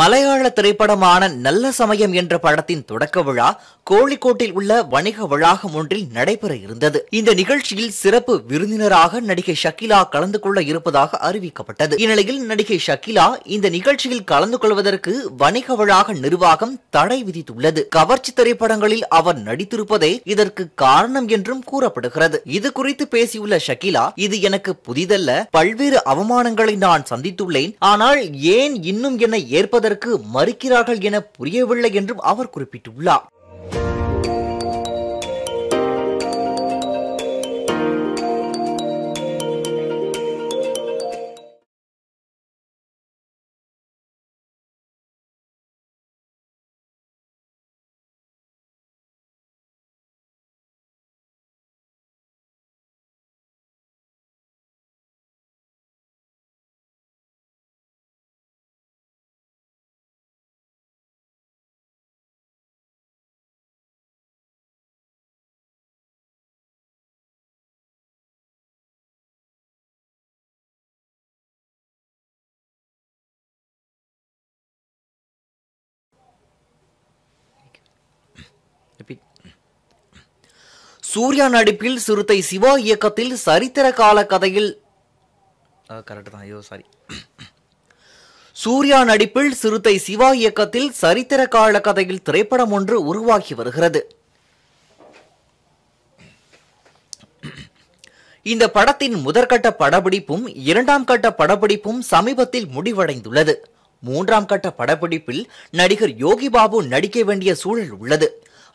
மலையாள திரைப்படமான நல்ல சமயம் என்ற படத்தின் தொடக்க விழா கோழிக்கோட்டில் உள்ள வணிக வளாகம் ஒன்றில் நடைபெற இருந்தது இந்த நிகழ்ச்சியில் சிறப்பு விருந்தினராக நடிகை ஷக்கிலா கலந்து கொள்ள இருப்பதாக அறிவிக்கப்பட்டது இந்நிலையில் நடிகை ஷக்கிலா இந்த நிகழ்ச்சியில் கலந்து கொள்வதற்கு வணிக வளாக நிர்வாகம் தடை விதித்துள்ளது கவர்ச்சி திரைப்படங்களில் அவர் நடித்திருப்பதே இதற்கு காரணம் என்றும் கூறப்படுகிறது இது குறித்து பேசியுள்ள ஷக்கிலா இது எனக்கு புதிதல்ல பல்வேறு அவமானங்களை நான் சந்தித்துள்ளேன் ஆனால் ஏன் இன்னும் என்னை ஏற்ப கொள்வதற்கு மறுக்கிறார்கள் என புரியவில்லை என்றும் அவர் குறிப்பிட்டுள்ளார் சூர்யா நடிப்பில் சிறுத்தை சிவா இயக்கத்தில் சரித்திர கால கதையில் சாரி சூர்யா நடிப்பில் சிறுத்தை சிவா இயக்கத்தில் சரித்திர கால கதையில் திரைப்படம் ஒன்று உருவாகி வருகிறது இந்த படத்தின் முதற்கட்ட படப்பிடிப்பும் இரண்டாம் கட்ட படப்பிடிப்பும் சமீபத்தில் முடிவடைந்துள்ளது மூன்றாம் கட்ட படப்பிடிப்பில் நடிகர் யோகி பாபு நடிக்க வேண்டிய சூழல் உள்ளது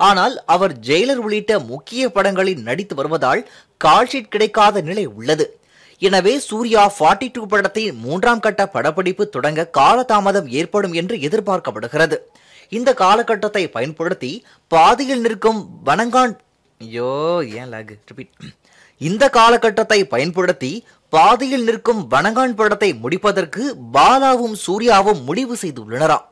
ஆனால் அவர் ஜெயிலர் உள்ளிட்ட முக்கிய படங்களில் நடித்து வருவதால் கால்ஷீட் கிடைக்காத நிலை உள்ளது எனவே சூர்யா ஃபார்ட்டி டூ படத்தின் மூன்றாம் கட்ட படப்பிடிப்பு தொடங்க காலதாமதம் ஏற்படும் என்று எதிர்பார்க்கப்படுகிறது இந்த காலகட்டத்தை பயன்படுத்தி பாதியில் நிற்கும் வனங்கான் ஐயோ ஏன் இந்த காலகட்டத்தை பயன்படுத்தி பாதியில் நிற்கும் வனங்கான் படத்தை முடிப்பதற்கு பாலாவும் சூர்யாவும் முடிவு செய்துள்ளனராம்